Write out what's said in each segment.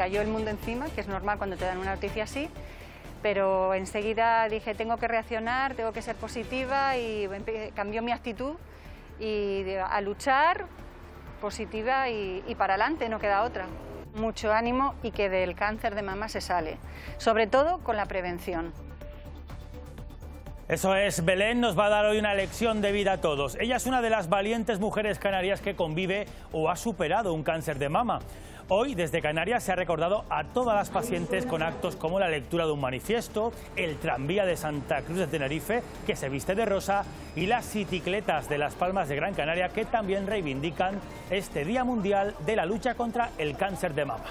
cayó el mundo encima, que es normal cuando te dan una noticia así, pero enseguida dije, tengo que reaccionar, tengo que ser positiva y cambió mi actitud y a luchar positiva y, para adelante, no queda otra. Mucho ánimo y que del cáncer de mama se sale, sobre todo con la prevención. Eso es, Belén nos va a dar hoy una lección de vida a todos. Ella es una de las valientes mujeres canarias que convive o ha superado un cáncer de mama. Hoy desde Canarias se ha recordado a todas las pacientes con actos como la lectura de un manifiesto, el tranvía de Santa Cruz de Tenerife que se viste de rosa y las citicletas de Las Palmas de Gran Canaria que también reivindican este Día Mundial de la lucha contra el cáncer de mama.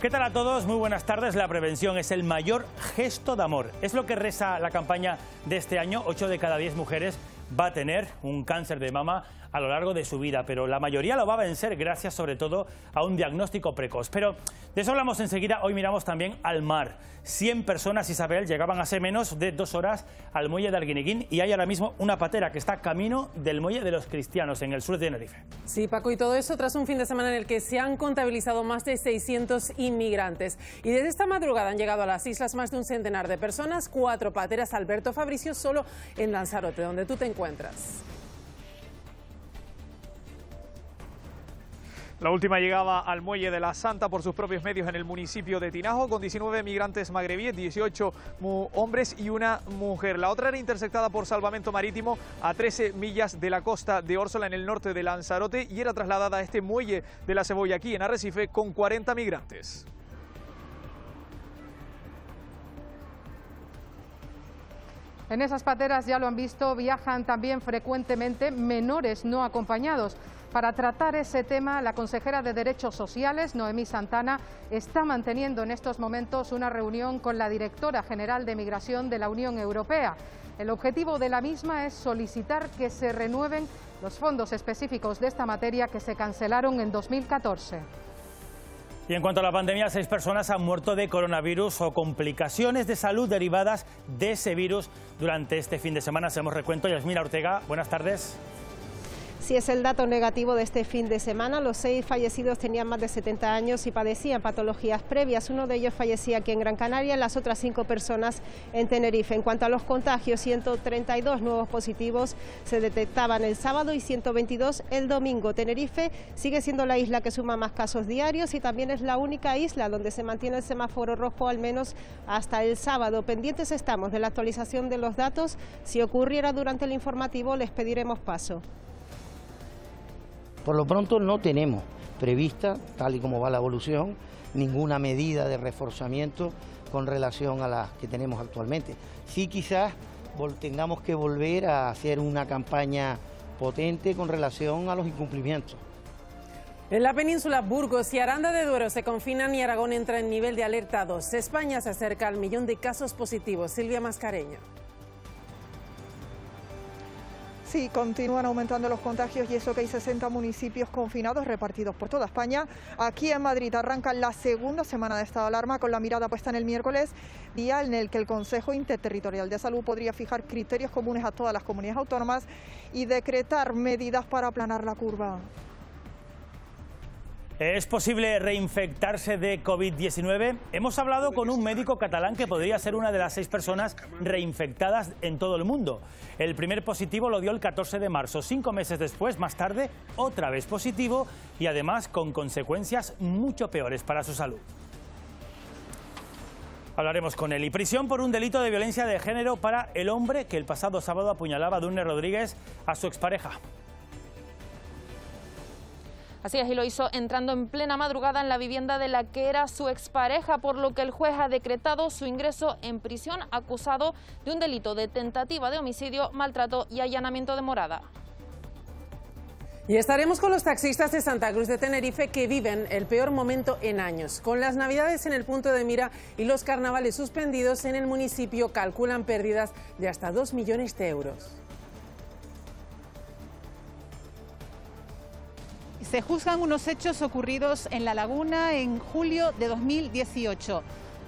¿Qué tal a todos? Muy buenas tardes. La prevención es el mayor gesto de amor. Es lo que reza la campaña de este año. 8 de cada diez mujeres va a tener un cáncer de mama a lo largo de su vida, pero la mayoría lo va a vencer gracias sobre todo a un diagnóstico precoz. Pero de eso hablamos enseguida, hoy miramos también al mar. 100 personas, Isabel, llegaban hace menos de dos horas al muelle de Arguineguín y hay ahora mismo una patera que está camino del muelle de los cristianos en el sur de Tenerife. Sí, Paco, y todo eso tras un fin de semana en el que se han contabilizado más de 600 inmigrantes. Y desde esta madrugada han llegado a las islas más de un centenar de personas, cuatro pateras, Alberto Fabricio, solo en Lanzarote, donde tú te encuentras. La última llegaba al muelle de la Santa por sus propios medios en el municipio de Tinajo con 19 migrantes magrebíes, 18 hombres y una mujer. La otra era interceptada por salvamento marítimo a 13 millas de la costa de Órsola en el norte de Lanzarote y era trasladada a este muelle de la Cebolla aquí en Arrecife con 40 migrantes. En esas pateras, ya lo han visto, viajan también frecuentemente menores no acompañados. Para tratar ese tema, la consejera de Derechos Sociales, Noemí Santana, está manteniendo en estos momentos una reunión con la directora general de Migración de la Unión Europea. El objetivo de la misma es solicitar que se renueven los fondos específicos de esta materia que se cancelaron en 2014. Y en cuanto a la pandemia, seis personas han muerto de coronavirus o complicaciones de salud derivadas de ese virus durante este fin de semana. Hacemos recuento. Yasmina Ortega, buenas tardes. Si es el dato negativo de este fin de semana, los seis fallecidos tenían más de 70 años y padecían patologías previas. Uno de ellos fallecía aquí en Gran Canaria, las otras cinco personas en Tenerife. En cuanto a los contagios, 132 nuevos positivos se detectaban el sábado y 122 el domingo. Tenerife sigue siendo la isla que suma más casos diarios y también es la única isla donde se mantiene el semáforo rojo al menos hasta el sábado. Pendientes estamos de la actualización de los datos. Si ocurriera durante el informativo, les pediremos paso. Por lo pronto no tenemos prevista, tal y como va la evolución, ninguna medida de reforzamiento con relación a las que tenemos actualmente. Sí quizás tengamos que volver a hacer una campaña potente con relación a los incumplimientos. En la península Burgos y Aranda de Duero se confinan y Aragón entra en nivel de alerta 2. España se acerca al millón de casos positivos. Silvia Mascareño. Sí, continúan aumentando los contagios y eso que hay 60 municipios confinados repartidos por toda España. Aquí en Madrid arranca la segunda semana de esta alarma con la mirada puesta en el miércoles, día en el que el Consejo Interterritorial de Salud podría fijar criterios comunes a todas las comunidades autónomas y decretar medidas para aplanar la curva. ¿Es posible reinfectarse de COVID-19? Hemos hablado con un médico catalán que podría ser una de las seis personas reinfectadas en todo el mundo. El primer positivo lo dio el 14 de marzo. Cinco meses después, más tarde, otra vez positivo y además con consecuencias mucho peores para su salud. Hablaremos con él. Y prisión por un delito de violencia de género para el hombre que el pasado sábado apuñalaba a Dune Rodríguez a su expareja. Así es, y lo hizo entrando en plena madrugada en la vivienda de la que era su expareja, por lo que el juez ha decretado su ingreso en prisión acusado de un delito de tentativa de homicidio, maltrato y allanamiento de morada. Y estaremos con los taxistas de Santa Cruz de Tenerife que viven el peor momento en años. Con las navidades en el punto de mira y los carnavales suspendidos en el municipio calculan pérdidas de hasta 2 millones de euros. Se juzgan unos hechos ocurridos en La Laguna en julio de 2018.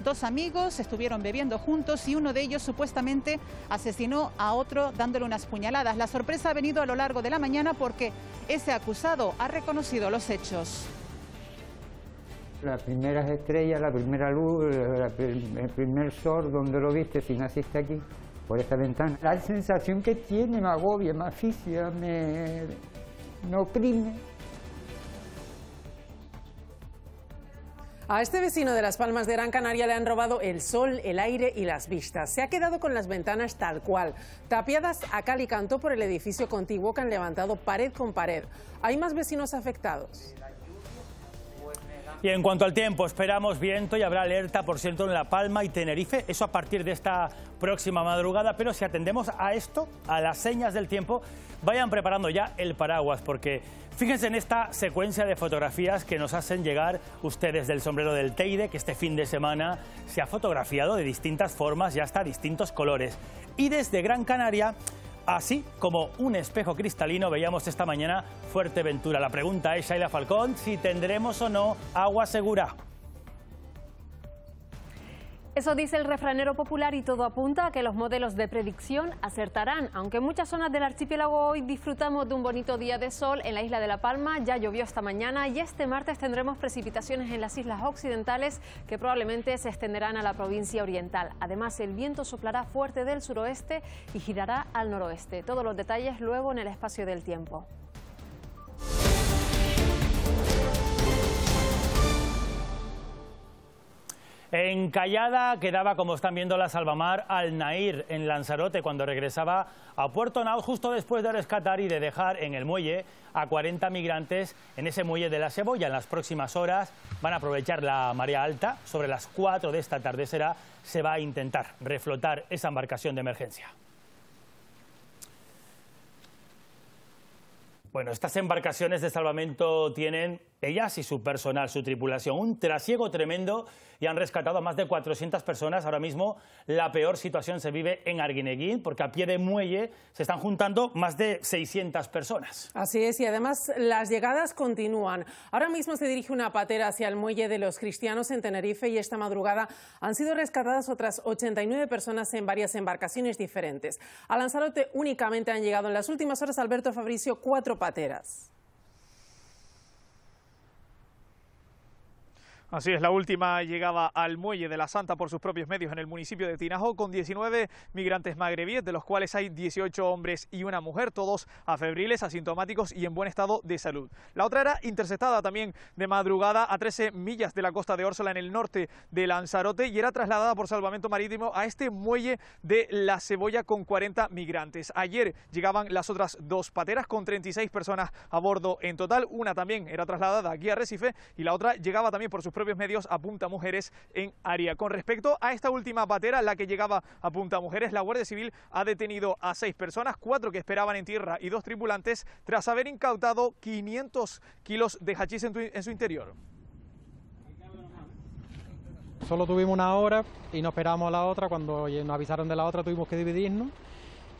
Dos amigos estuvieron bebiendo juntos y uno de ellos supuestamente asesinó a otro dándole unas puñaladas. La sorpresa ha venido a lo largo de la mañana porque ese acusado ha reconocido los hechos. Las primeras estrellas, la primera luz, el primer sol, donde lo viste si naciste aquí? Por esta ventana. La sensación que tiene me agobia, me asfixia, me, me oprime. A este vecino de Las Palmas de Gran Canaria le han robado el sol, el aire y las vistas. Se ha quedado con las ventanas tal cual, tapiadas a cal y canto por el edificio contiguo que han levantado pared con pared. Hay más vecinos afectados. Y en cuanto al tiempo, esperamos viento y habrá alerta por cierto, en La Palma y Tenerife, eso a partir de esta próxima madrugada, pero si atendemos a esto, a las señas del tiempo, vayan preparando ya el paraguas, porque fíjense en esta secuencia de fotografías que nos hacen llegar ustedes del sombrero del Teide, que este fin de semana se ha fotografiado de distintas formas y hasta distintos colores. Y desde Gran Canaria así como un espejo cristalino veíamos esta mañana Fuerteventura. La pregunta es, Shaila Falcón, si tendremos o no agua segura. Eso dice el refranero popular y todo apunta a que los modelos de predicción acertarán. Aunque en muchas zonas del archipiélago hoy disfrutamos de un bonito día de sol, en la isla de La Palma ya llovió esta mañana y este martes tendremos precipitaciones en las islas occidentales que probablemente se extenderán a la provincia oriental. Además, el viento soplará fuerte del suroeste y girará al noroeste. Todos los detalles luego en el espacio del tiempo. Encallada quedaba, como están viendo, la salvamar al Nair en Lanzarote cuando regresaba a Puerto Nau justo después de rescatar y de dejar en el muelle a 40 migrantes en ese muelle de la cebolla. En las próximas horas van a aprovechar la marea alta. Sobre las 4 de esta tarde será, se va a intentar reflotar esa embarcación de emergencia. Bueno, estas embarcaciones de salvamento tienen ellas y su personal, su tripulación. Un trasiego tremendo y han rescatado a más de 400 personas. Ahora mismo la peor situación se vive en Arguineguín porque a pie de muelle se están juntando más de 600 personas. Así es, y además las llegadas continúan. Ahora mismo se dirige una patera hacia el muelle de los cristianos en Tenerife y esta madrugada han sido rescatadas otras 89 personas en varias embarcaciones diferentes. A Lanzarote únicamente han llegado en las últimas horas, Alberto Fabricio, cuatro pateras. Así es, la última llegaba al muelle de la Santa por sus propios medios en el municipio de Tinajo con 19 migrantes magrebíes, de los cuales hay 18 hombres y una mujer, todos afebriles, asintomáticos y en buen estado de salud. La otra era interceptada también de madrugada a 13 millas de la costa de Órsola en el norte de Lanzarote y era trasladada por salvamento marítimo a este muelle de La Cebolla con 40 migrantes. Ayer llegaban las otras dos pateras con 36 personas a bordo en total, una también era trasladada aquí a Recife y la otra llegaba también por sus propios medios a Punta Mujeres en área. Con respecto a esta última patera, la que llegaba a Punta Mujeres, la Guardia Civil ha detenido a seis personas, cuatro que esperaban en tierra y dos tripulantes, tras haber incautado 500 kilos de hachís en, su interior. Solo tuvimos una hora y no esperamos la otra. Cuando nos avisaron de la otra tuvimos que dividirnos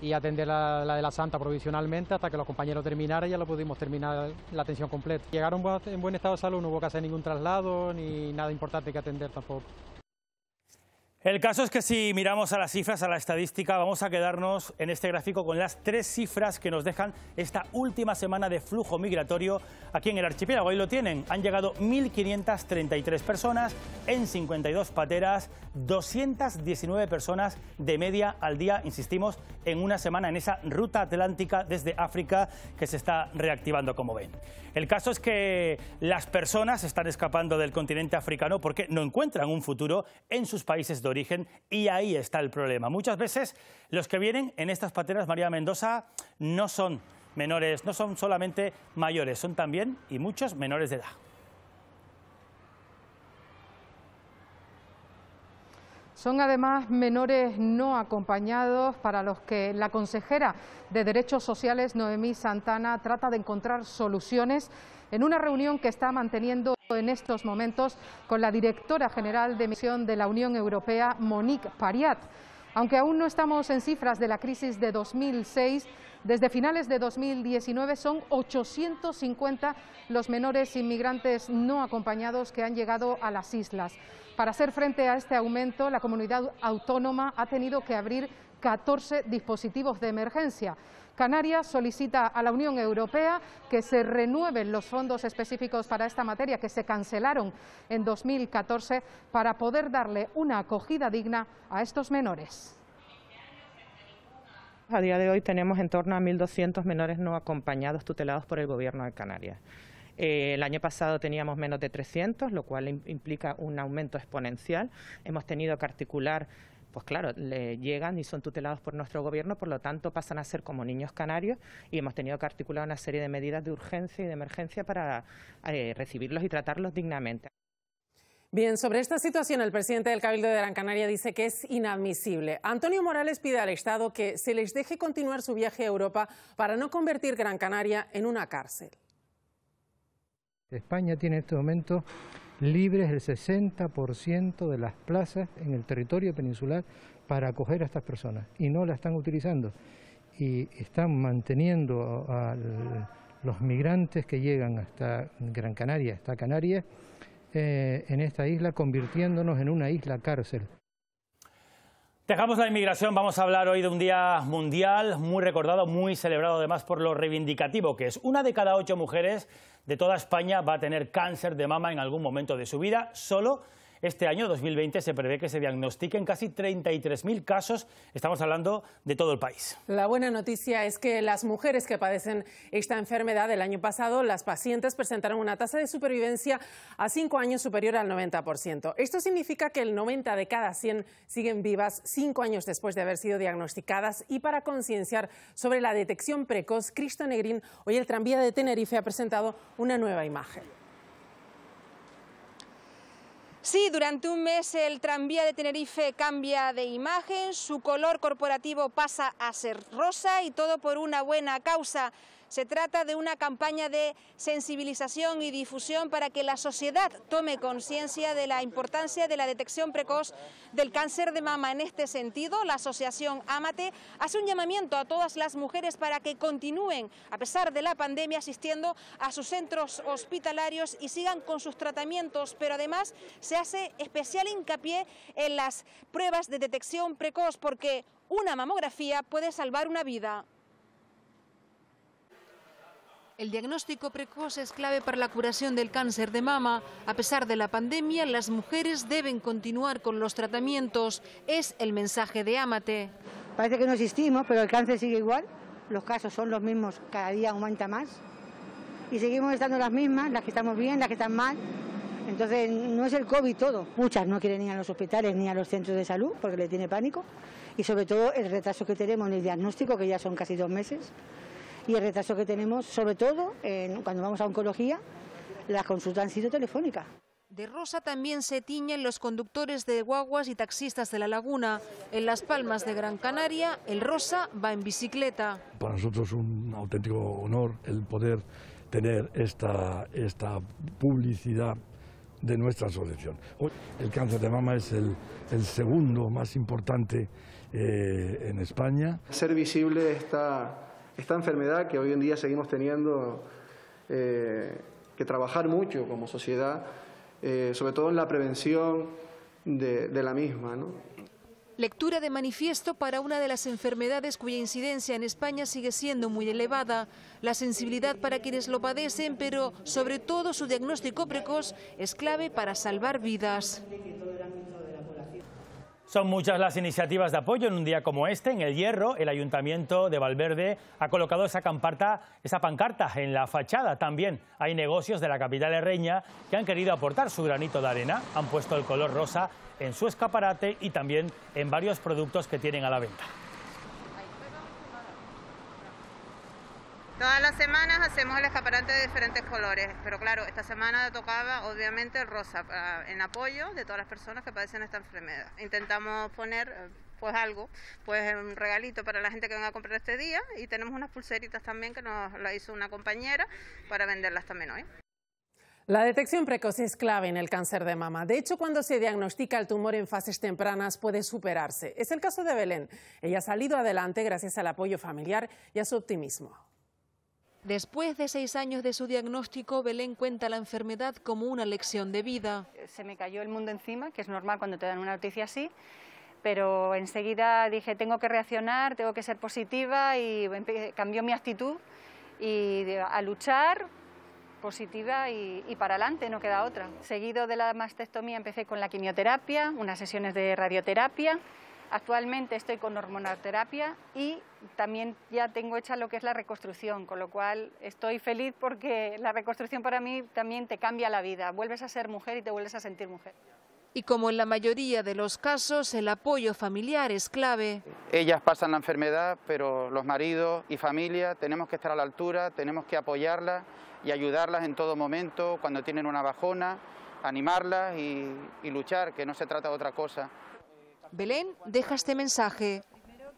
y atender la, de la Santa provisionalmente hasta que los compañeros terminaran y ya lo pudimos terminar la atención completa. Llegaron en buen estado de salud, no hubo que hacer ningún traslado ni nada importante que atender tampoco. El caso es que si miramos a las cifras, a la estadística, vamos a quedarnos en este gráfico con las tres cifras que nos dejan esta última semana de flujo migratorio aquí en el archipiélago. Ahí lo tienen, han llegado 1.533 personas en 52 pateras, 219 personas de media al día, insistimos, en una semana en esa ruta atlántica desde África que se está reactivando, como ven. El caso es que las personas están escapando del continente africano porque no encuentran un futuro en sus países origen y ahí está el problema. Muchas veces los que vienen en estas pateras, María Mendoza, no son menores, no son solamente mayores, son también y muchos menores de edad. Son además menores no acompañados para los que la consejera de Derechos Sociales, Noemí Santana, trata de encontrar soluciones en una reunión que está manteniendo en estos momentos con la directora general de misión de la Unión Europea, Monique Pariat. Aunque aún no estamos en cifras de la crisis de 2006, desde finales de 2019 son 850 los menores inmigrantes no acompañados que han llegado a las islas. Para hacer frente a este aumento, la comunidad autónoma ha tenido que abrir 14 dispositivos de emergencia. Canarias solicita a la Unión Europea que se renueven los fondos específicos para esta materia que se cancelaron en 2014 para poder darle una acogida digna a estos menores. A día de hoy tenemos en torno a 1.200 menores no acompañados tutelados por el Gobierno de Canarias. Eh, el año pasado teníamos menos de 300, lo cual implica un aumento exponencial. Hemos tenido que articular pues claro, le llegan y son tutelados por nuestro gobierno, por lo tanto pasan a ser como niños canarios y hemos tenido que articular una serie de medidas de urgencia y de emergencia para eh, recibirlos y tratarlos dignamente. Bien, sobre esta situación, el presidente del Cabildo de Gran Canaria dice que es inadmisible. Antonio Morales pide al Estado que se les deje continuar su viaje a Europa para no convertir Gran Canaria en una cárcel. España tiene en este momento libres el 60% de las plazas en el territorio peninsular para acoger a estas personas y no la están utilizando y están manteniendo a los migrantes que llegan hasta Gran Canaria, hasta Canarias, eh, en esta isla, convirtiéndonos en una isla cárcel. Dejamos la inmigración, vamos a hablar hoy de un día mundial muy recordado, muy celebrado además por lo reivindicativo que es. Una de cada ocho mujeres de toda España va a tener cáncer de mama en algún momento de su vida, solo este año, 2020, se prevé que se diagnostiquen casi 33.000 casos. Estamos hablando de todo el país. La buena noticia es que las mujeres que padecen esta enfermedad el año pasado, las pacientes presentaron una tasa de supervivencia a cinco años superior al 90%. Esto significa que el 90 de cada 100 siguen vivas cinco años después de haber sido diagnosticadas y para concienciar sobre la detección precoz, Cristo Negrín, hoy el tranvía de Tenerife ha presentado una nueva imagen. Sí, durante un mes el tranvía de Tenerife cambia de imagen, su color corporativo pasa a ser rosa y todo por una buena causa. Se trata de una campaña de sensibilización y difusión para que la sociedad tome conciencia de la importancia de la detección precoz del cáncer de mama. En este sentido, la asociación AMATE hace un llamamiento a todas las mujeres para que continúen, a pesar de la pandemia, asistiendo a sus centros hospitalarios y sigan con sus tratamientos, pero además se hace especial hincapié en las pruebas de detección precoz porque una mamografía puede salvar una vida. El diagnóstico precoz es clave para la curación del cáncer de mama. A pesar de la pandemia, las mujeres deben continuar con los tratamientos. Es el mensaje de Amate. Parece que no existimos, pero el cáncer sigue igual. Los casos son los mismos, cada día aumenta más. Y seguimos estando las mismas, las que estamos bien, las que están mal. Entonces, no es el COVID todo. Muchas no quieren ir a los hospitales ni a los centros de salud porque le tiene pánico. Y sobre todo el retraso que tenemos en el diagnóstico, que ya son casi dos meses y el retraso que tenemos, sobre todo cuando vamos a oncología, la consultas han sido telefónicas. De rosa también se tiñen los conductores de guaguas y taxistas de la laguna. En Las Palmas de Gran Canaria, el rosa va en bicicleta. Para nosotros es un auténtico honor el poder tener esta, esta publicidad de nuestra asociación. El cáncer de mama es el, segundo más importante eh, en España. Ser visible está esta enfermedad que hoy en día seguimos teniendo eh, que trabajar mucho como sociedad, eh, sobre todo en la prevención de, la misma. Lectura de manifiesto para una de las enfermedades cuya incidencia en España sigue siendo muy elevada. La sensibilidad para quienes lo padecen, pero sobre todo su diagnóstico precoz, es clave para salvar vidas. Son muchas las iniciativas de apoyo en un día como este. En El Hierro, el Ayuntamiento de Valverde ha colocado esa, pancarta en la fachada. También hay negocios de la capital herreña que han querido aportar su granito de arena. Han puesto el color rosa en su escaparate y también en varios productos que tienen a la venta. Todas las semanas hacemos el escaparate de diferentes colores, pero claro, esta semana tocaba obviamente el rosa, ah, en apoyo de todas las personas que padecen esta enfermedad. Intentamos poner eh, pues algo, pues un regalito para la gente que venga a comprar este día y tenemos unas pulseritas también que nos la hizo una compañera para venderlas también hoy. La detección precoz es clave en el cáncer de mama. De hecho, cuando se diagnostica el tumor en fases tempranas puede superarse. Es el caso de Belén. Ella ha salido adelante gracias al apoyo familiar y a su optimismo. Después de seis años de su diagnóstico, Belén cuenta la enfermedad como una lección de vida. Se me cayó el mundo encima, que es normal cuando te dan una noticia así, pero enseguida dije, tengo que reaccionar, tengo que ser positiva y cambió mi actitud y a luchar positiva y, y para adelante, no queda otra. Seguido de la mastectomía empecé con la quimioterapia, unas sesiones de radioterapia Actualmente estoy con hormonoterapia y también ya tengo hecha lo que es la reconstrucción, con lo cual estoy feliz porque la reconstrucción para mí también te cambia la vida. Vuelves a ser mujer y te vuelves a sentir mujer. Y como en la mayoría de los casos, el apoyo familiar es clave. Ellas pasan la enfermedad, pero los maridos y familia tenemos que estar a la altura, tenemos que apoyarlas y ayudarlas en todo momento, cuando tienen una bajona, animarlas y, y luchar, que no se trata de otra cosa. Belén deja este mensaje.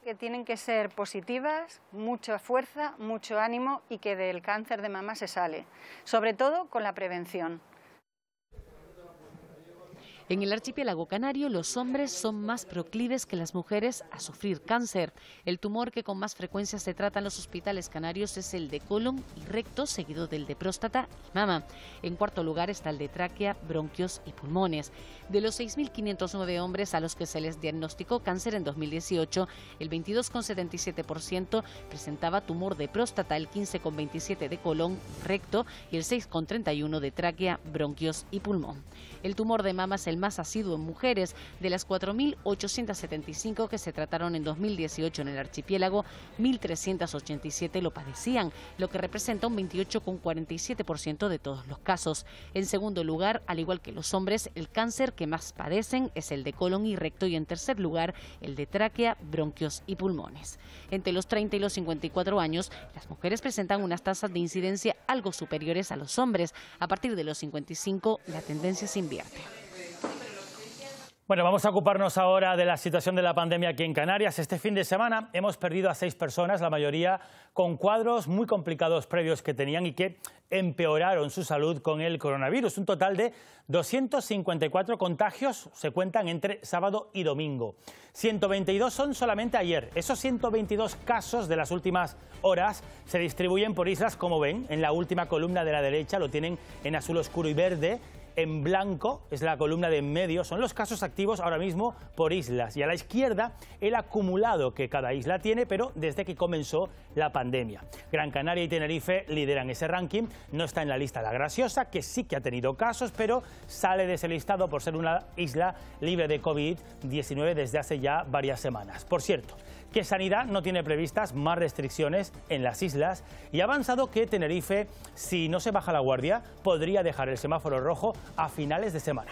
Que tienen que ser positivas, mucha fuerza, mucho ánimo y que del cáncer de mama se sale, sobre todo con la prevención. En el archipiélago canario los hombres son más proclives que las mujeres a sufrir cáncer. El tumor que con más frecuencia se trata en los hospitales canarios es el de colon y recto, seguido del de próstata y mama. En cuarto lugar está el de tráquea, bronquios y pulmones. De los 6.509 hombres a los que se les diagnosticó cáncer en 2018, el 22,77% presentaba tumor de próstata, el 15,27% de colon recto y el 6,31% de tráquea, bronquios y pulmón. El tumor de mama es el más asiduo en mujeres. De las 4.875 que se trataron en 2018 en el archipiélago, 1.387 lo padecían, lo que representa un 28,47% de todos los casos. En segundo lugar, al igual que los hombres, el cáncer que más padecen es el de colon y recto y en tercer lugar, el de tráquea, bronquios y pulmones. Entre los 30 y los 54 años, las mujeres presentan unas tasas de incidencia algo superiores a los hombres. A partir de los 55, la tendencia se invierte. Bueno, vamos a ocuparnos ahora de la situación de la pandemia aquí en Canarias. Este fin de semana hemos perdido a seis personas, la mayoría con cuadros muy complicados previos que tenían y que empeoraron su salud con el coronavirus. Un total de 254 contagios se cuentan entre sábado y domingo. 122 son solamente ayer. Esos 122 casos de las últimas horas se distribuyen por islas, como ven, en la última columna de la derecha, lo tienen en azul oscuro y verde en blanco, es la columna de en medio, son los casos activos ahora mismo por islas. Y a la izquierda, el acumulado que cada isla tiene, pero desde que comenzó la pandemia. Gran Canaria y Tenerife lideran ese ranking. No está en la lista La Graciosa, que sí que ha tenido casos, pero sale de ese listado por ser una isla libre de COVID-19 desde hace ya varias semanas. Por cierto, que Sanidad no tiene previstas más restricciones en las islas y ha avanzado que Tenerife, si no se baja la guardia, podría dejar el semáforo rojo a finales de semana.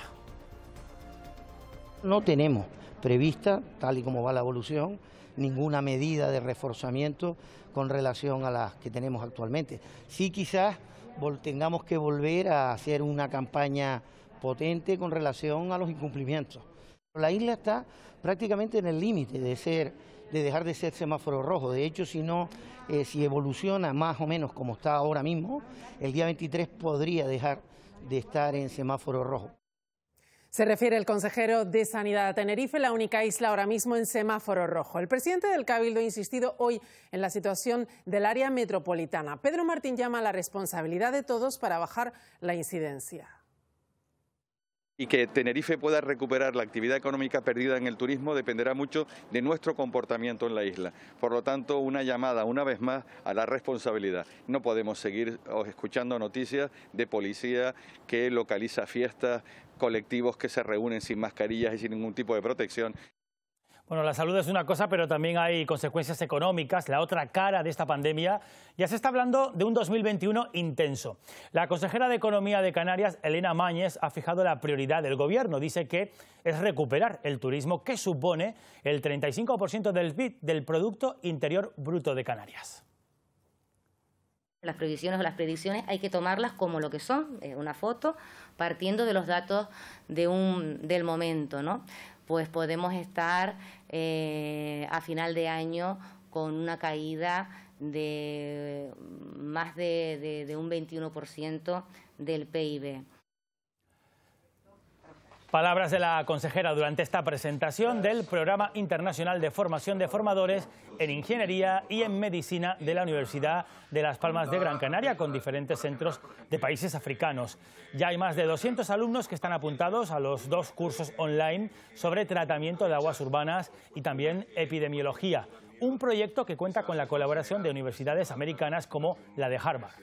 No tenemos prevista, tal y como va la evolución, ninguna medida de reforzamiento con relación a las que tenemos actualmente. Sí quizás tengamos que volver a hacer una campaña potente con relación a los incumplimientos. La isla está prácticamente en el límite de ser de dejar de ser semáforo rojo. De hecho, si no, eh, si evoluciona más o menos como está ahora mismo, el día 23 podría dejar de estar en semáforo rojo. Se refiere el consejero de Sanidad a Tenerife, la única isla ahora mismo en semáforo rojo. El presidente del Cabildo ha insistido hoy en la situación del área metropolitana. Pedro Martín llama a la responsabilidad de todos para bajar la incidencia y que Tenerife pueda recuperar la actividad económica perdida en el turismo dependerá mucho de nuestro comportamiento en la isla. Por lo tanto, una llamada una vez más a la responsabilidad. No podemos seguir oh, escuchando noticias de policía que localiza fiestas, colectivos que se reúnen sin mascarillas y sin ningún tipo de protección. Bueno, la salud es una cosa, pero también hay consecuencias económicas, la otra cara de esta pandemia. Ya se está hablando de un 2021 intenso. La consejera de Economía de Canarias, Elena Mañez, ha fijado la prioridad del gobierno. Dice que es recuperar el turismo, que supone el 35% del PIB, del Producto Interior Bruto de Canarias. Las previsiones o las predicciones hay que tomarlas como lo que son, eh, una foto, partiendo de los datos del momento, ¿no? pues podemos estar eh, a final de año con una caída de más de, de un 21% del PIB. Palabras de la consejera durante esta presentación del Programa Internacional de Formación de Formadores en Ingeniería y en Medicina de la Universidad de Las Palmas de Gran Canaria con diferentes centros de países africanos. Ya hay más de 200 alumnos que están apuntados a los dos cursos online sobre tratamiento de aguas urbanas y también epidemiología, un proyecto que cuenta con la colaboración de universidades americanas como la de Harvard.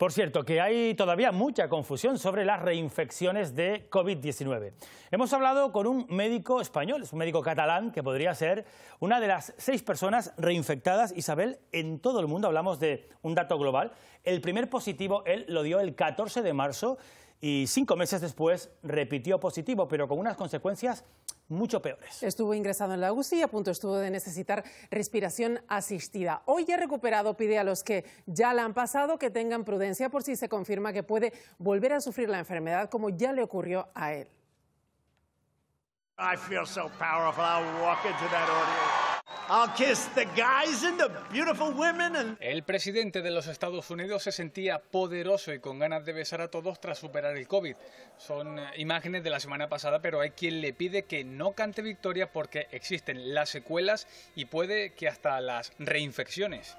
Por cierto, que hay todavía mucha confusión sobre las reinfecciones de COVID-19. Hemos hablado con un médico español, es un médico catalán, que podría ser una de las seis personas reinfectadas, Isabel, en todo el mundo. Hablamos de un dato global. El primer positivo, él lo dio el 14 de marzo y cinco meses después repitió positivo, pero con unas consecuencias mucho peores. Estuvo ingresado en la UCI y a punto estuvo de necesitar respiración asistida. Hoy ya recuperado pide a los que ya la han pasado que tengan prudencia por si se confirma que puede volver a sufrir la enfermedad como ya le ocurrió a él. El presidente de los Estados Unidos se sentía poderoso y con ganas de besar a todos tras superar el COVID. Son eh, imágenes de la semana pasada, pero hay quien le pide que no cante victoria porque existen las secuelas y puede que hasta las reinfecciones.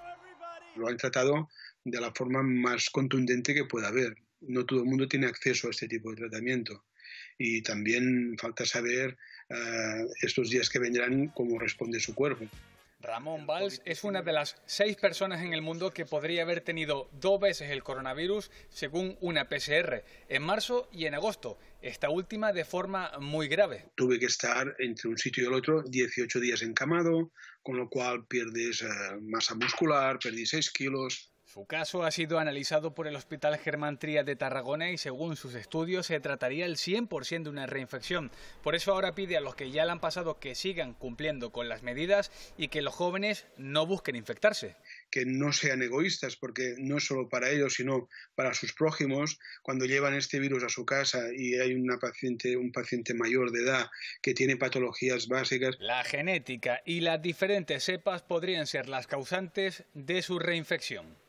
Lo han tratado de la forma más contundente que pueda haber. No todo el mundo tiene acceso a este tipo de tratamiento. Y también falta saber eh, estos días que vendrán cómo responde su cuerpo. Ramón Valls es una de las seis personas en el mundo que podría haber tenido dos veces el coronavirus según una PCR, en marzo y en agosto, esta última de forma muy grave. Tuve que estar entre un sitio y el otro 18 días encamado, con lo cual pierdes eh, masa muscular, perdí 6 kilos, su caso ha sido analizado por el Hospital Germán Trías de Tarragona y según sus estudios se trataría el 100% de una reinfección. Por eso ahora pide a los que ya la han pasado que sigan cumpliendo con las medidas y que los jóvenes no busquen infectarse. Que no sean egoístas, porque no solo para ellos, sino para sus prójimos. Cuando llevan este virus a su casa y hay un paciente mayor de edad que tiene patologías básicas. La genética y las diferentes cepas podrían ser las causantes de su reinfección.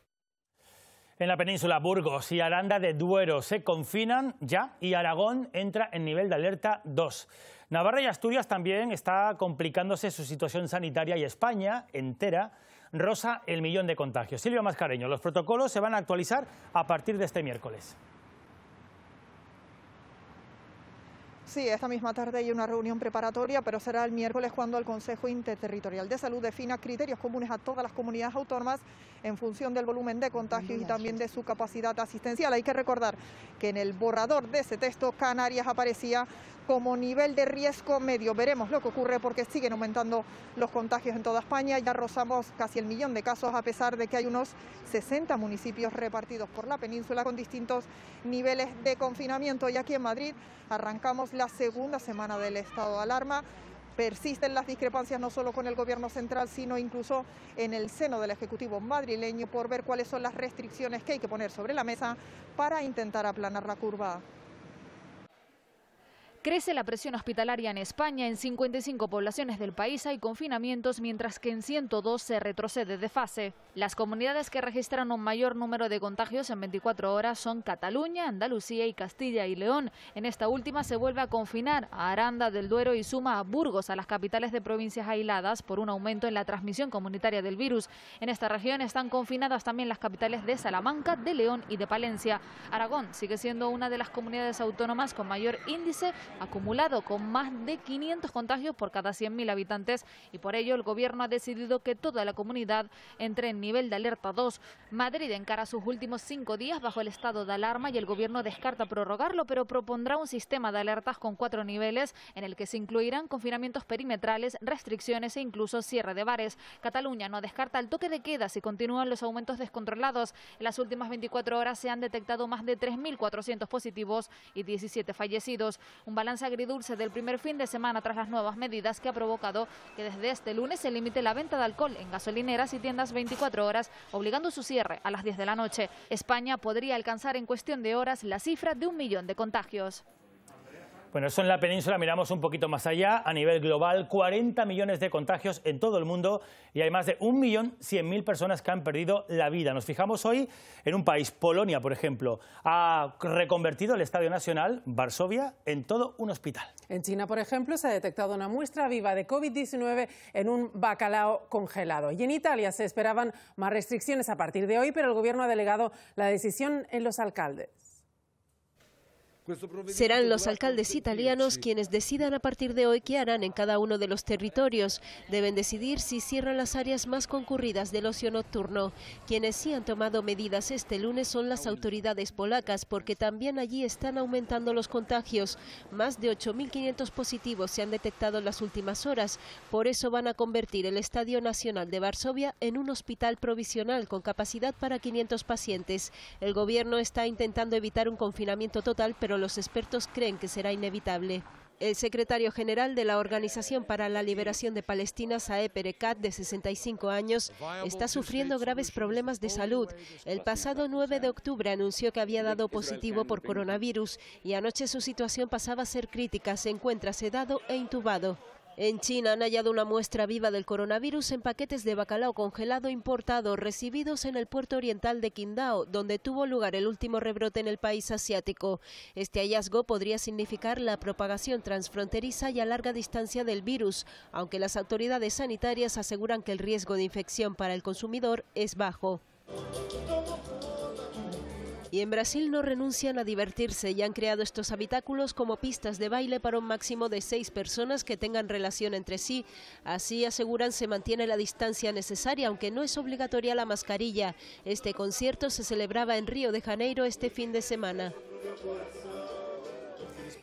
En la península, Burgos y Aranda de Duero se confinan ya y Aragón entra en nivel de alerta 2. Navarra y Asturias también está complicándose su situación sanitaria y España entera rosa el millón de contagios. Silvia Mascareño, los protocolos se van a actualizar a partir de este miércoles. Sí, esta misma tarde hay una reunión preparatoria, pero será el miércoles cuando el Consejo Interterritorial de Salud defina criterios comunes a todas las comunidades autónomas en función del volumen de contagios y también de su capacidad asistencial. Hay que recordar que en el borrador de ese texto Canarias aparecía como nivel de riesgo medio. Veremos lo que ocurre porque siguen aumentando los contagios en toda España. Ya rozamos casi el millón de casos a pesar de que hay unos 60 municipios repartidos por la península con distintos niveles de confinamiento. Y aquí en Madrid arrancamos la segunda semana del estado de alarma persisten las discrepancias no solo con el gobierno central, sino incluso en el seno del Ejecutivo madrileño por ver cuáles son las restricciones que hay que poner sobre la mesa para intentar aplanar la curva. Crece la presión hospitalaria en España. En 55 poblaciones del país hay confinamientos, mientras que en 102 se retrocede de fase. Las comunidades que registran un mayor número de contagios en 24 horas son Cataluña, Andalucía y Castilla y León. En esta última se vuelve a confinar a Aranda del Duero y suma a Burgos, a las capitales de provincias aisladas, por un aumento en la transmisión comunitaria del virus. En esta región están confinadas también las capitales de Salamanca, de León y de Palencia. Aragón sigue siendo una de las comunidades autónomas con mayor índice acumulado con más de 500 contagios por cada 100.000 habitantes y por ello el gobierno ha decidido que toda la comunidad entre en nivel de alerta 2. Madrid encara sus últimos cinco días bajo el estado de alarma y el gobierno descarta prorrogarlo, pero propondrá un sistema de alertas con cuatro niveles en el que se incluirán confinamientos perimetrales, restricciones e incluso cierre de bares. Cataluña no descarta el toque de queda si continúan los aumentos descontrolados. En las últimas 24 horas se han detectado más de 3.400 positivos y 17 fallecidos. Un balance agridulce del primer fin de semana tras las nuevas medidas que ha provocado que desde este lunes se limite la venta de alcohol en gasolineras y tiendas 24 horas, obligando su cierre a las 10 de la noche. España podría alcanzar en cuestión de horas la cifra de un millón de contagios. Bueno, eso en la península, miramos un poquito más allá, a nivel global, 40 millones de contagios en todo el mundo y hay más de 1.100.000 personas que han perdido la vida. Nos fijamos hoy en un país, Polonia, por ejemplo, ha reconvertido el Estadio Nacional, Varsovia, en todo un hospital. En China, por ejemplo, se ha detectado una muestra viva de COVID-19 en un bacalao congelado. Y en Italia se esperaban más restricciones a partir de hoy, pero el gobierno ha delegado la decisión en los alcaldes. Serán los alcaldes italianos quienes decidan a partir de hoy qué harán en cada uno de los territorios. Deben decidir si cierran las áreas más concurridas del ocio nocturno. Quienes sí han tomado medidas este lunes son las autoridades polacas, porque también allí están aumentando los contagios. Más de 8.500 positivos se han detectado en las últimas horas. Por eso van a convertir el Estadio Nacional de Varsovia en un hospital provisional con capacidad para 500 pacientes. El gobierno está intentando evitar un confinamiento total, pero los expertos creen que será inevitable. El secretario general de la Organización para la Liberación de Palestina, Saeb Erekat, de 65 años, está sufriendo graves problemas de salud. El pasado 9 de octubre anunció que había dado positivo por coronavirus y anoche su situación pasaba a ser crítica. Se encuentra sedado e intubado. En China han hallado una muestra viva del coronavirus en paquetes de bacalao congelado importado recibidos en el puerto oriental de Qingdao, donde tuvo lugar el último rebrote en el país asiático. Este hallazgo podría significar la propagación transfronteriza y a larga distancia del virus, aunque las autoridades sanitarias aseguran que el riesgo de infección para el consumidor es bajo. Y en Brasil no renuncian a divertirse y han creado estos habitáculos como pistas de baile para un máximo de seis personas que tengan relación entre sí. Así aseguran se mantiene la distancia necesaria, aunque no es obligatoria la mascarilla. Este concierto se celebraba en Río de Janeiro este fin de semana.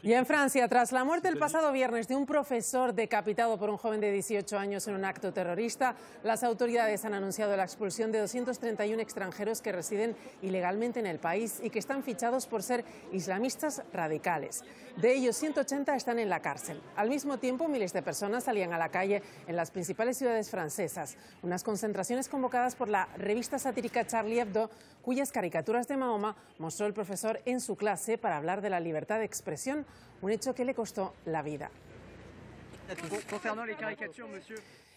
Y en Francia, tras la muerte el pasado viernes de un profesor decapitado por un joven de 18 años en un acto terrorista, las autoridades han anunciado la expulsión de 231 extranjeros que residen ilegalmente en el país y que están fichados por ser islamistas radicales. De ellos, 180 están en la cárcel. Al mismo tiempo, miles de personas salían a la calle en las principales ciudades francesas. Unas concentraciones convocadas por la revista satírica Charlie Hebdo cuyas caricaturas de Mahoma mostró el profesor en su clase para hablar de la libertad de expresión, un hecho que le costó la vida.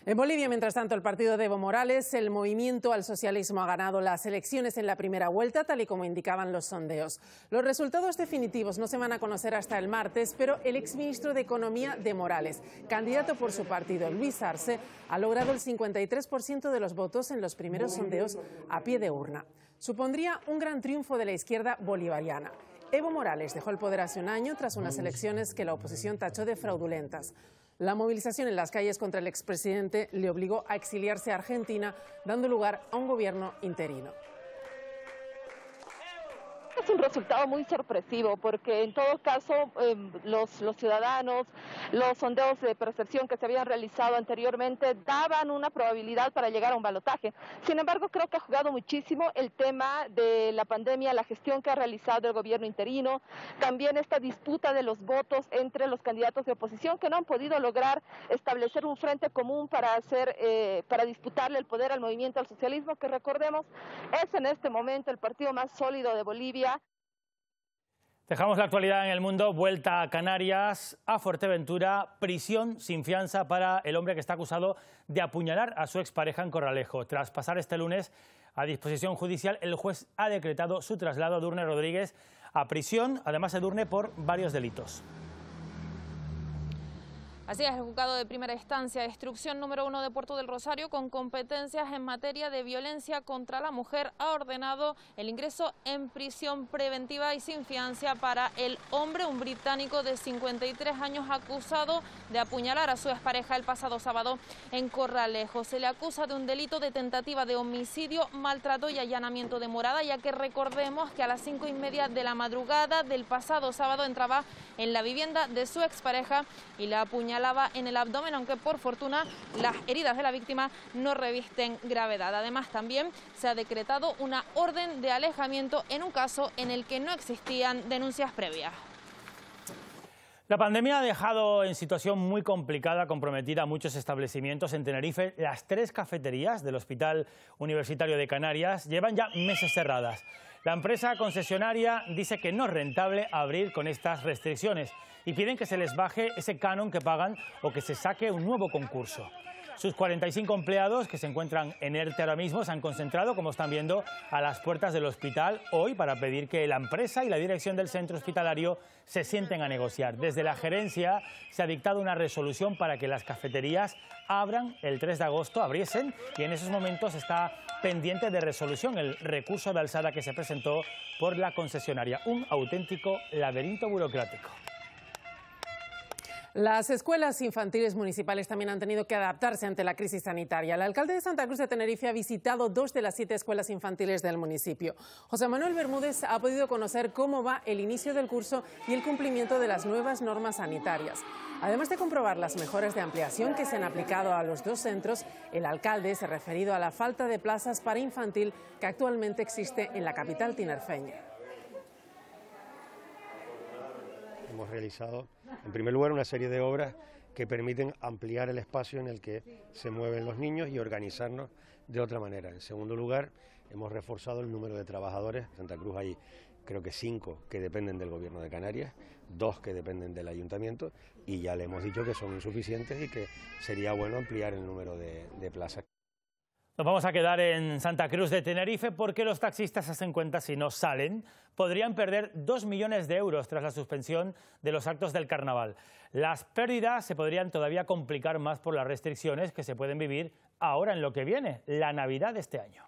En Bolivia, mientras tanto, el partido de Evo Morales, el movimiento al socialismo, ha ganado las elecciones en la primera vuelta, tal y como indicaban los sondeos. Los resultados definitivos no se van a conocer hasta el martes, pero el exministro de Economía de Morales, candidato por su partido, Luis Arce, ha logrado el 53% de los votos en los primeros sondeos a pie de urna supondría un gran triunfo de la izquierda bolivariana. Evo Morales dejó el poder hace un año tras unas elecciones que la oposición tachó de fraudulentas. La movilización en las calles contra el expresidente le obligó a exiliarse a Argentina, dando lugar a un gobierno interino. Es un resultado muy sorpresivo porque en todo caso em, los ciudadanos, los sondeos de percepción que se habían realizado anteriormente daban una probabilidad para llegar a un balotaje. Sin embargo, creo que ha jugado muchísimo el tema de la pandemia, la gestión que ha realizado el gobierno interino, también esta disputa de los votos entre los candidatos de oposición que no han podido lograr establecer un frente común para hacer, eh, para disputarle el poder al movimiento al socialismo, que recordemos es en este momento el partido más sólido de Bolivia. Dejamos la actualidad en el mundo, vuelta a Canarias, a Fuerteventura, prisión sin fianza para el hombre que está acusado de apuñalar a su expareja en Corralejo. Tras pasar este lunes a disposición judicial, el juez ha decretado su traslado a Durne Rodríguez a prisión, además de Durne por varios delitos. Así es, el juzgado de primera instancia, instrucción número uno de Puerto del Rosario, con competencias en materia de violencia contra la mujer, ha ordenado el ingreso en prisión preventiva y sin fianza para el hombre, un británico de 53 años acusado de apuñalar a su expareja el pasado sábado en Corralejo. Se le acusa de un delito de tentativa de homicidio, maltrato y allanamiento de morada, ya que recordemos que a las cinco y media de la madrugada del pasado sábado entraba en la vivienda de su expareja y la apuñaló en el abdomen, aunque por fortuna las heridas de la víctima no revisten gravedad. Además, también se ha decretado una orden de alejamiento en un caso en el que no existían denuncias previas. La pandemia ha dejado en situación muy complicada, comprometida a muchos establecimientos en Tenerife. Las tres cafeterías del Hospital Universitario de Canarias llevan ya meses cerradas. La empresa concesionaria dice que no es rentable abrir con estas restricciones y piden que se les baje ese canon que pagan o que se saque un nuevo concurso. Sus 45 empleados que se encuentran en ERTE ahora mismo se han concentrado, como están viendo, a las puertas del hospital hoy para pedir que la empresa y la dirección del centro hospitalario se sienten a negociar. Desde la gerencia se ha dictado una resolución para que las cafeterías abran el 3 de agosto, abriesen, y en esos momentos está pendiente de resolución el recurso de alzada que se presentó por la concesionaria. Un auténtico laberinto burocrático. Las escuelas infantiles municipales también han tenido que adaptarse ante la crisis sanitaria. El alcalde de Santa Cruz de Tenerife ha visitado dos de las siete escuelas infantiles del municipio. José Manuel Bermúdez ha podido conocer cómo va el inicio del curso y el cumplimiento de las nuevas normas sanitarias. Además de comprobar las mejoras de ampliación que se han aplicado a los dos centros, el alcalde se ha referido a la falta de plazas para infantil que actualmente existe en la capital tinerfeña. Hemos realizado en primer lugar, una serie de obras que permiten ampliar el espacio en el que se mueven los niños y organizarnos de otra manera. En segundo lugar, hemos reforzado el número de trabajadores. En Santa Cruz hay creo que cinco que dependen del gobierno de Canarias, dos que dependen del ayuntamiento y ya le hemos dicho que son insuficientes y que sería bueno ampliar el número de, de plazas. Nos vamos a quedar en Santa Cruz de Tenerife porque los taxistas hacen cuenta si no salen. Podrían perder dos millones de euros tras la suspensión de los actos del carnaval. Las pérdidas se podrían todavía complicar más por las restricciones que se pueden vivir ahora en lo que viene, la Navidad de este año.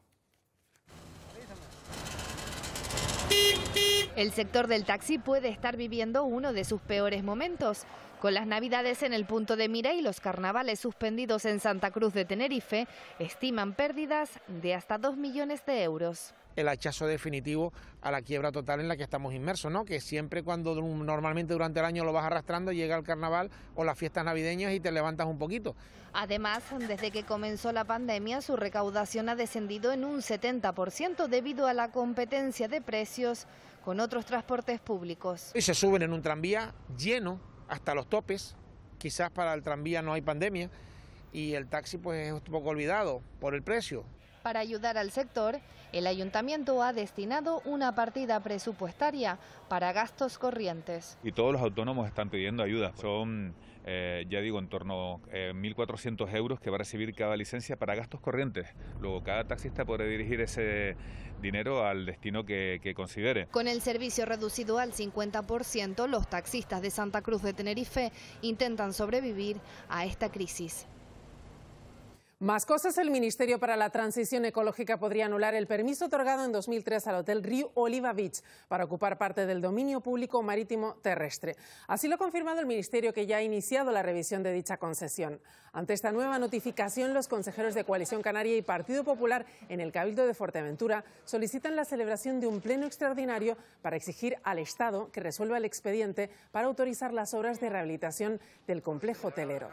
El sector del taxi puede estar viviendo uno de sus peores momentos. Con las navidades en el punto de mira y los carnavales suspendidos en Santa Cruz de Tenerife, estiman pérdidas de hasta 2 millones de euros el hachazo definitivo a la quiebra total en la que estamos inmersos, ¿no? Que siempre cuando normalmente durante el año lo vas arrastrando, llega el carnaval o las fiestas navideñas y te levantas un poquito. Además, desde que comenzó la pandemia, su recaudación ha descendido en un 70% debido a la competencia de precios con otros transportes públicos. Y se suben en un tranvía lleno hasta los topes, quizás para el tranvía no hay pandemia y el taxi pues es un poco olvidado por el precio. Para ayudar al sector, el ayuntamiento ha destinado una partida presupuestaria para gastos corrientes. Y todos los autónomos están pidiendo ayuda. Son eh, ya digo, en torno eh, a 1.400 euros que va a recibir cada licencia para gastos corrientes. Luego, cada taxista podrá dirigir ese dinero al destino que, que considere. Con el servicio reducido al 50%, los taxistas de Santa Cruz de Tenerife intentan sobrevivir a esta crisis. Más cosas, el Ministerio para la Transición Ecológica podría anular el permiso otorgado en 2003 al Hotel Río Oliva Beach para ocupar parte del dominio público marítimo terrestre. Así lo ha confirmado el Ministerio que ya ha iniciado la revisión de dicha concesión. Ante esta nueva notificación, los consejeros de Coalición Canaria y Partido Popular en el Cabildo de Fuerteventura solicitan la celebración de un pleno extraordinario para exigir al Estado que resuelva el expediente para autorizar las obras de rehabilitación del complejo hotelero.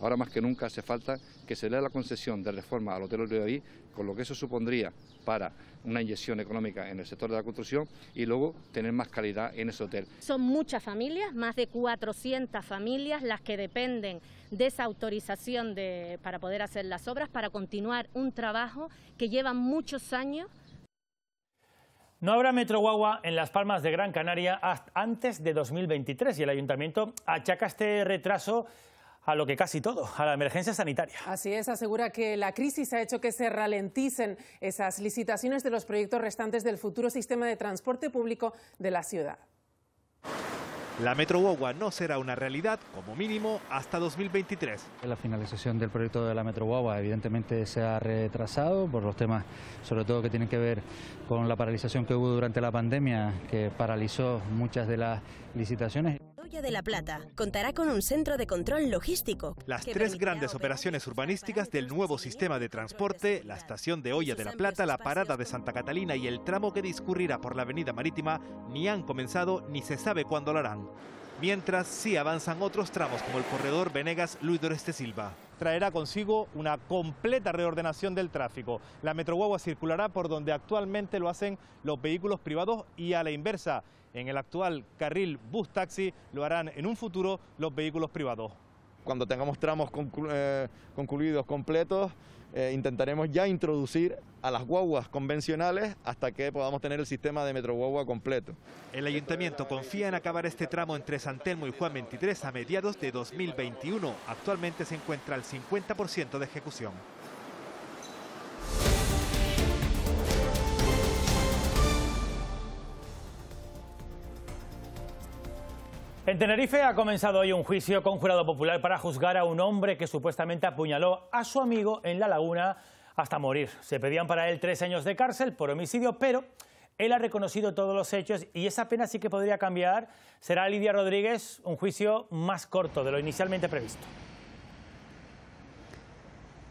Ahora más que nunca hace falta que se lea la concesión de reforma al Hotel ahí con lo que eso supondría para una inyección económica en el sector de la construcción y luego tener más calidad en ese hotel. Son muchas familias, más de 400 familias las que dependen de esa autorización de, para poder hacer las obras, para continuar un trabajo que lleva muchos años no habrá metro guagua en Las Palmas de Gran Canaria antes de 2023 y el ayuntamiento achaca este retraso a lo que casi todo, a la emergencia sanitaria. Así es, asegura que la crisis ha hecho que se ralenticen esas licitaciones de los proyectos restantes del futuro sistema de transporte público de la ciudad. La Metro Guagua no será una realidad, como mínimo, hasta 2023. La finalización del proyecto de la Metro Guagua evidentemente se ha retrasado por los temas, sobre todo que tienen que ver con la paralización que hubo durante la pandemia, que paralizó muchas de las licitaciones de la Plata contará con un centro de control logístico. Las tres grandes operaciones urbanísticas del nuevo sistema de transporte, la estación de Olla de la Plata, la parada de Santa Catalina y el tramo que discurrirá por la avenida marítima, ni han comenzado ni se sabe cuándo lo harán. Mientras sí avanzan otros tramos como el corredor Venegas Luis Doreste Silva. Traerá consigo una completa reordenación del tráfico. La metroguagua circulará por donde actualmente lo hacen los vehículos privados y a la inversa en el actual carril bus taxi, lo harán en un futuro los vehículos privados. Cuando tengamos tramos eh, concluidos completos, eh, intentaremos ya introducir a las guaguas convencionales hasta que podamos tener el sistema de metroguagua completo. El ayuntamiento confía en acabar este tramo entre San Telmo y Juan 23 a mediados de 2021. Actualmente se encuentra al 50% de ejecución. En Tenerife ha comenzado hoy un juicio con jurado popular para juzgar a un hombre que supuestamente apuñaló a su amigo en la laguna hasta morir. Se pedían para él tres años de cárcel por homicidio, pero él ha reconocido todos los hechos y esa pena sí que podría cambiar. Será Lidia Rodríguez un juicio más corto de lo inicialmente previsto.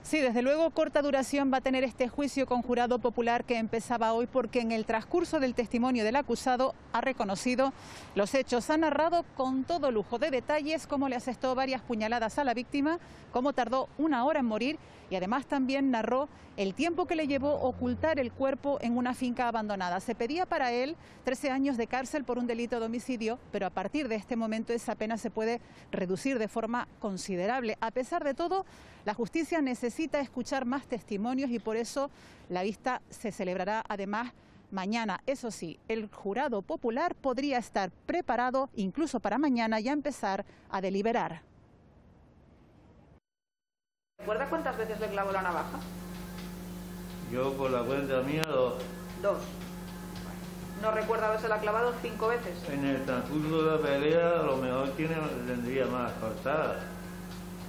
Sí, desde luego corta duración va a tener este juicio con jurado popular que empezaba hoy porque en el transcurso del testimonio del acusado ha reconocido los hechos, ha narrado con todo lujo de detalles cómo le asestó varias puñaladas a la víctima, cómo tardó una hora en morir y además también narró el tiempo que le llevó ocultar el cuerpo en una finca abandonada. Se pedía para él 13 años de cárcel por un delito de homicidio, pero a partir de este momento esa pena se puede reducir de forma considerable. A pesar de todo, la justicia necesita escuchar más testimonios y por eso la vista se celebrará además mañana. Eso sí, el jurado popular podría estar preparado incluso para mañana ya empezar a deliberar. ¿Recuerda cuántas veces le clavó la navaja? Yo por la cuenta mía dos. Dos. ¿No recuerda haberse la clavado cinco veces? En el transcurso de la pelea lo mejor tiene, tendría más cortadas,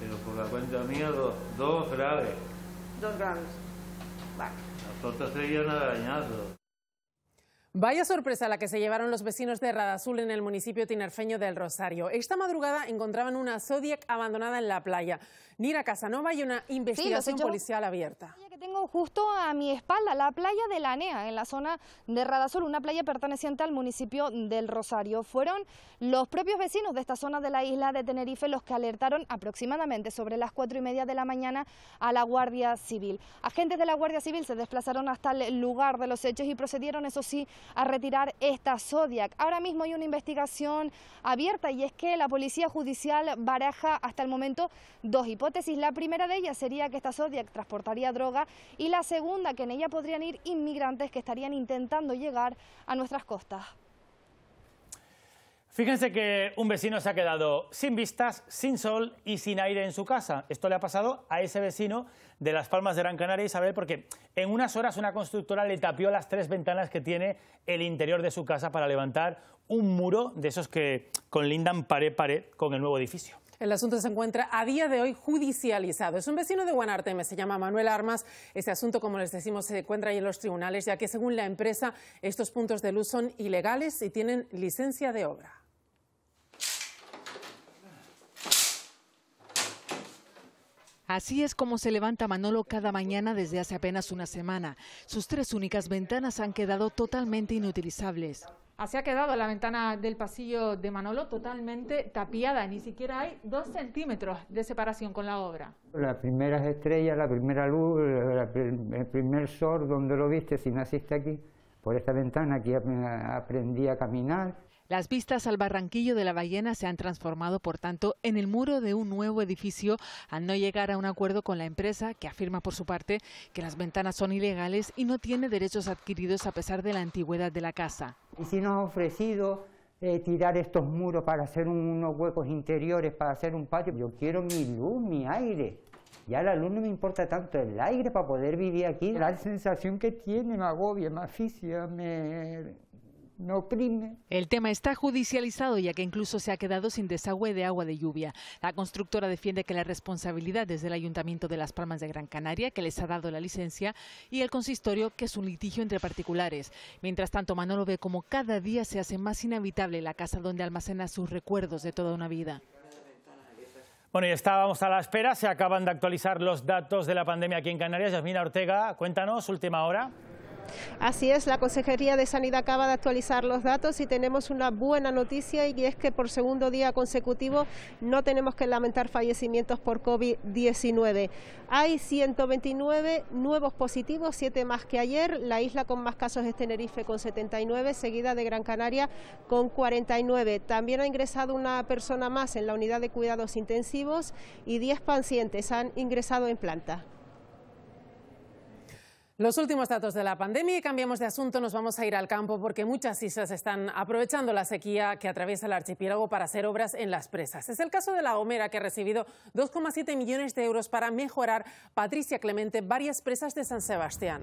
pero por la cuenta mía dos, graves. Dos graves. Vale. Las otras arañazos. Vaya sorpresa la que se llevaron los vecinos de Radazul en el municipio tinerfeño del Rosario. Esta madrugada encontraban una Zodiac abandonada en la playa. Nira Casanova y una investigación policial abierta. Que tengo justo a mi espalda, la playa de La Anea, en la zona de Radazul, una playa perteneciente al municipio del Rosario. Fueron los propios vecinos de esta zona de la isla de Tenerife los que alertaron aproximadamente sobre las cuatro y media de la mañana a la Guardia Civil. Agentes de la Guardia Civil se desplazaron hasta el lugar de los hechos y procedieron, eso sí, a retirar esta Zodiac. Ahora mismo hay una investigación abierta y es que la Policía Judicial baraja hasta el momento dos hipótesis la primera de ellas sería que esta Zodiac transportaría droga y la segunda que en ella podrían ir inmigrantes que estarían intentando llegar a nuestras costas. Fíjense que un vecino se ha quedado sin vistas, sin sol y sin aire en su casa. Esto le ha pasado a ese vecino de Las Palmas de Gran Canaria, Isabel, porque en unas horas una constructora le tapió las tres ventanas que tiene el interior de su casa para levantar un muro de esos que conlindan pared-pared con el nuevo edificio. El asunto se encuentra a día de hoy judicializado. Es un vecino de Guanarteme, se llama Manuel Armas. Este asunto, como les decimos, se encuentra ahí en los tribunales, ya que según la empresa, estos puntos de luz son ilegales y tienen licencia de obra. Así es como se levanta Manolo cada mañana desde hace apenas una semana. Sus tres únicas ventanas han quedado totalmente inutilizables. Así ha quedado la ventana del pasillo de Manolo totalmente tapiada, ni siquiera hay dos centímetros de separación con la obra. Las primeras estrellas, la primera luz, el primer sol, donde lo viste si naciste aquí, por esta ventana aquí aprendí a caminar, las vistas al barranquillo de la ballena se han transformado, por tanto, en el muro de un nuevo edificio al no llegar a un acuerdo con la empresa, que afirma por su parte que las ventanas son ilegales y no tiene derechos adquiridos a pesar de la antigüedad de la casa. Y si nos ha ofrecido eh, tirar estos muros para hacer unos huecos interiores, para hacer un patio, yo quiero mi luz, mi aire. Ya la luz no me importa tanto, el aire para poder vivir aquí. La sensación que tiene me agobia, me asfixia, me no El tema está judicializado ya que incluso se ha quedado sin desagüe de agua de lluvia. La constructora defiende que la responsabilidad es del Ayuntamiento de Las Palmas de Gran Canaria, que les ha dado la licencia, y el consistorio, que es un litigio entre particulares. Mientras tanto, Manolo ve como cada día se hace más inhabitable la casa donde almacena sus recuerdos de toda una vida. Bueno, ya estábamos a la espera, se acaban de actualizar los datos de la pandemia aquí en Canarias. Yasmina Ortega, cuéntanos, última hora. Así es, la Consejería de Sanidad acaba de actualizar los datos y tenemos una buena noticia y es que por segundo día consecutivo no tenemos que lamentar fallecimientos por COVID-19. Hay 129 nuevos positivos, 7 más que ayer. La isla con más casos es Tenerife con 79, seguida de Gran Canaria con 49. También ha ingresado una persona más en la unidad de cuidados intensivos y 10 pacientes han ingresado en planta. Los últimos datos de la pandemia y cambiamos de asunto, nos vamos a ir al campo porque muchas islas están aprovechando la sequía que atraviesa el archipiélago para hacer obras en las presas. Es el caso de La Gomera, que ha recibido 2,7 millones de euros para mejorar, Patricia Clemente, varias presas de San Sebastián.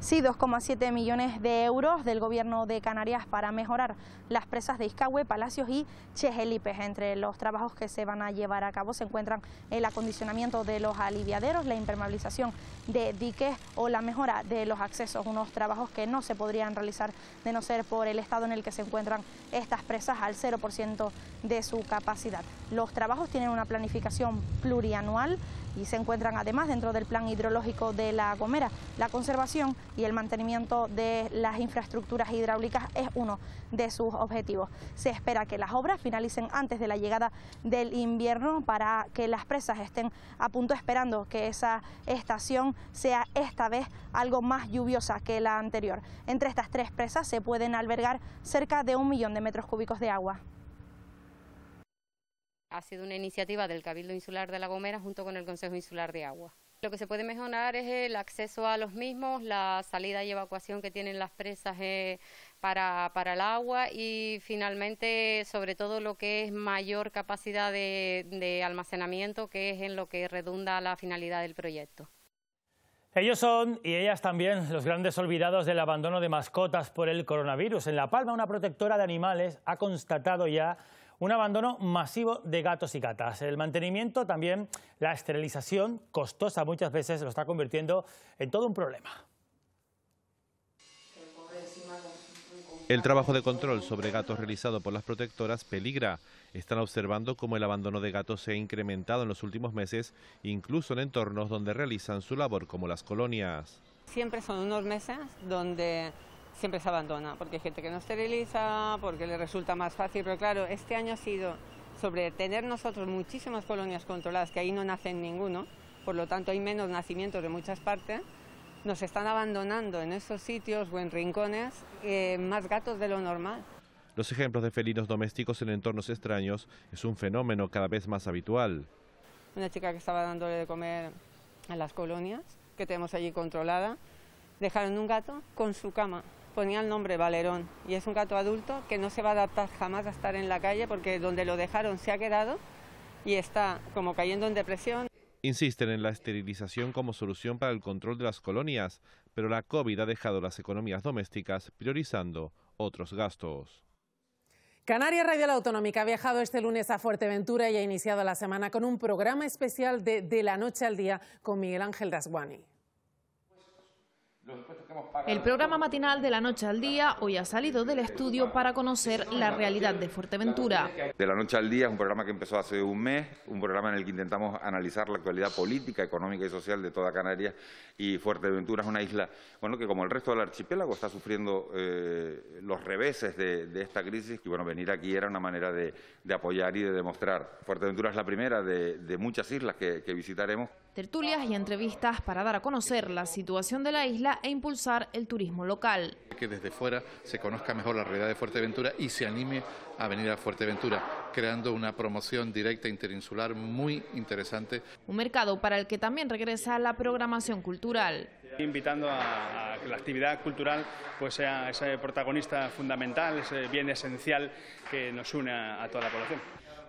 Sí, 2,7 millones de euros del gobierno de Canarias para mejorar las presas de Iscahue, Palacios y Chejelipes. Entre los trabajos que se van a llevar a cabo se encuentran el acondicionamiento de los aliviaderos, la impermeabilización de diques o la mejora de los accesos, unos trabajos que no se podrían realizar de no ser por el estado en el que se encuentran estas presas al 0% de su capacidad. Los trabajos tienen una planificación plurianual y se encuentran además dentro del plan hidrológico de La Gomera. La conservación y el mantenimiento de las infraestructuras hidráulicas es uno de sus objetivos. Se espera que las obras finalicen antes de la llegada del invierno para que las presas estén a punto esperando que esa estación sea esta vez algo más lluviosa que la anterior. Entre estas tres presas se pueden albergar cerca de un millón de metros cúbicos de agua. Ha sido una iniciativa del Cabildo Insular de La Gomera junto con el Consejo Insular de Agua. Lo que se puede mejorar es el acceso a los mismos, la salida y evacuación que tienen las presas eh, para, el agua y finalmente sobre todo lo que es mayor capacidad de almacenamiento que es en lo que redunda la finalidad del proyecto. Ellos son, y ellas también, los grandes olvidados del abandono de mascotas por el coronavirus. En La Palma, una protectora de animales ha constatado ya un abandono masivo de gatos y gatas. El mantenimiento, también la esterilización costosa muchas veces, lo está convirtiendo en todo un problema. El trabajo de control sobre gatos realizado por las protectoras peligra. Están observando cómo el abandono de gatos se ha incrementado en los últimos meses, incluso en entornos donde realizan su labor como las colonias. Siempre son unos meses donde siempre se abandona, porque hay gente que no esteriliza, porque le resulta más fácil, pero claro, este año ha sido sobre tener nosotros muchísimas colonias controladas, que ahí no nacen ninguno, por lo tanto hay menos nacimientos de muchas partes, nos están abandonando en esos sitios o en rincones eh, más gatos de lo normal. Los ejemplos de felinos domésticos en entornos extraños es un fenómeno cada vez más habitual. Una chica que estaba dándole de comer a las colonias que tenemos allí controlada, dejaron un gato con su cama ponía el nombre Valerón y es un gato adulto que no se va a adaptar jamás a estar en la calle porque donde lo dejaron se ha quedado y está como cayendo en depresión. Insisten en la esterilización como solución para el control de las colonias, pero la COVID ha dejado las economías domésticas priorizando otros gastos. Canarias Radio La Autonómica ha viajado este lunes a Fuerteventura y ha iniciado la semana con un programa especial de De la Noche al Día con Miguel Ángel Dasguani. El programa matinal de la noche al día hoy ha salido del estudio para conocer la realidad de Fuerteventura. De la noche al día es un programa que empezó hace un mes, un programa en el que intentamos analizar la actualidad política, económica y social de toda Canarias y Fuerteventura es una isla, bueno, que como el resto del archipiélago está sufriendo eh, los reveses de, esta crisis y bueno, venir aquí era una manera de, apoyar y de demostrar. Fuerteventura es la primera de, muchas islas que visitaremos tertulias y entrevistas para dar a conocer la situación de la isla e impulsar el turismo local. Que desde fuera se conozca mejor la realidad de Fuerteventura y se anime a venir a Fuerteventura, creando una promoción directa e interinsular muy interesante. Un mercado para el que también regresa la programación cultural. Invitando a, que la actividad cultural pues sea ese protagonista fundamental, ese bien esencial que nos une a toda la población.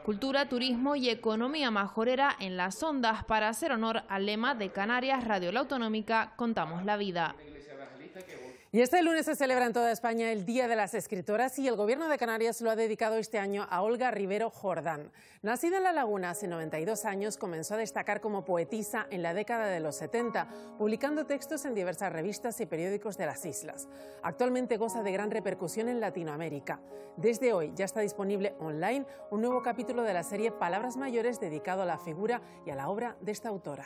Cultura, Turismo y Economía Majorera en las ondas para hacer honor al lema de Canarias Radio La Autonómica Contamos la Vida. Y este lunes se celebra en toda España el Día de las Escritoras y el Gobierno de Canarias lo ha dedicado este año a Olga Rivero Jordán. Nacida en La Laguna hace 92 años, comenzó a destacar como poetisa en la década de los 70, publicando textos en diversas revistas y periódicos de las islas. Actualmente goza de gran repercusión en Latinoamérica. Desde hoy ya está disponible online un nuevo capítulo de la serie Palabras Mayores dedicado a la figura y a la obra de esta autora.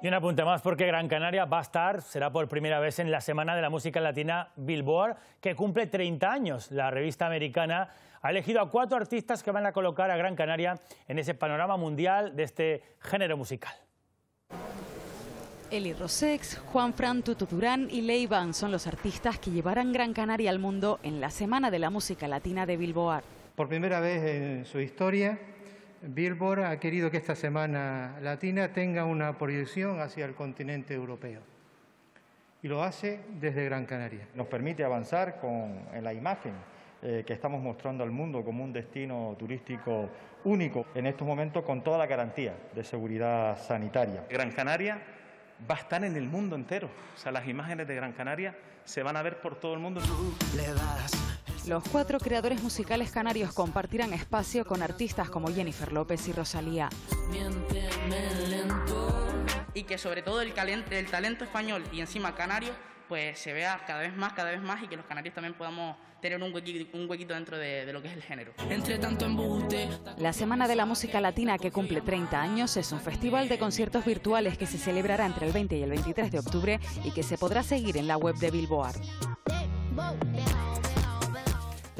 Y un apunte más porque Gran Canaria va a estar, será por primera vez en la Semana de la Música Latina Billboard, que cumple 30 años. La revista americana ha elegido a cuatro artistas que van a colocar a Gran Canaria en ese panorama mundial de este género musical. Eli Rosex, Juan Fran Tututurán y Ley son los artistas que llevarán Gran Canaria al mundo en la Semana de la Música Latina de Billboard. Por primera vez en su historia, Billboard ha querido que esta Semana Latina tenga una proyección hacia el continente europeo. Y lo hace desde Gran Canaria. Nos permite avanzar con, en la imagen eh, que estamos mostrando al mundo como un destino turístico único en estos momentos con toda la garantía de seguridad sanitaria. Gran Canaria va a estar en el mundo entero. O sea, las imágenes de Gran Canaria se van a ver por todo el mundo. le das los cuatro creadores musicales canarios compartirán espacio con artistas como Jennifer López y Rosalía. Y que sobre todo el, talento español y encima canario pues se vea cada vez más, cada vez más y que los canarios también podamos tener un huequito, dentro de, de, lo que es el género. La Semana de la Música Latina, que cumple 30 años, es un festival de conciertos virtuales que se celebrará entre el 20 y el 23 de octubre y que se podrá seguir en la web de Billboard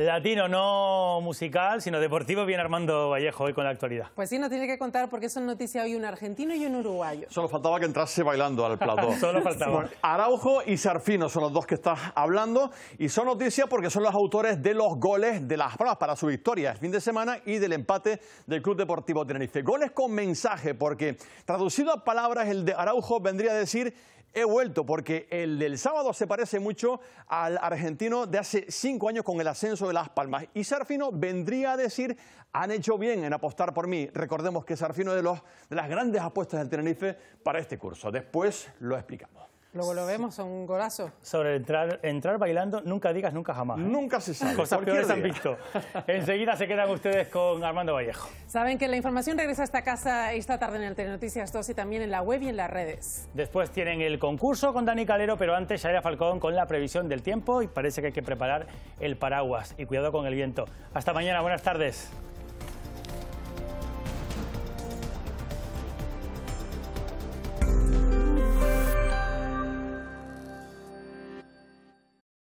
latino, este, no musical, sino deportivo, viene Armando Vallejo hoy con la actualidad. Pues sí, nos tiene que contar porque son noticias hoy un argentino y un uruguayo. Solo faltaba que entrase bailando al plató. Solo faltaba. Araujo y Sarfino son los dos que estás hablando y son noticias porque son los autores de los goles de las pruebas para su victoria el este fin de semana y del empate del Club Deportivo Tenerife. Goles con mensaje porque traducido a palabras el de Araujo vendría a decir he vuelto porque el del sábado se parece mucho al argentino de hace cinco años con el ascenso de Las Palmas. Y Sarfino vendría a decir, han hecho bien en apostar por mí. Recordemos que Sarfino es de, de las grandes apuestas del Tenerife para este curso. Después lo explicamos. Luego lo vemos, son un golazo. Sobre entrar, entrar bailando, nunca digas nunca jamás. ¿eh? Nunca se sabe. Cosas peores han visto. Enseguida se quedan ustedes con Armando Vallejo. Saben que la información regresa a esta casa esta tarde en el Telenoticias 2 y también en la web y en las redes. Después tienen el concurso con Dani Calero, pero antes era Falcón con la previsión del tiempo y parece que hay que preparar el paraguas y cuidado con el viento. Hasta mañana, buenas tardes.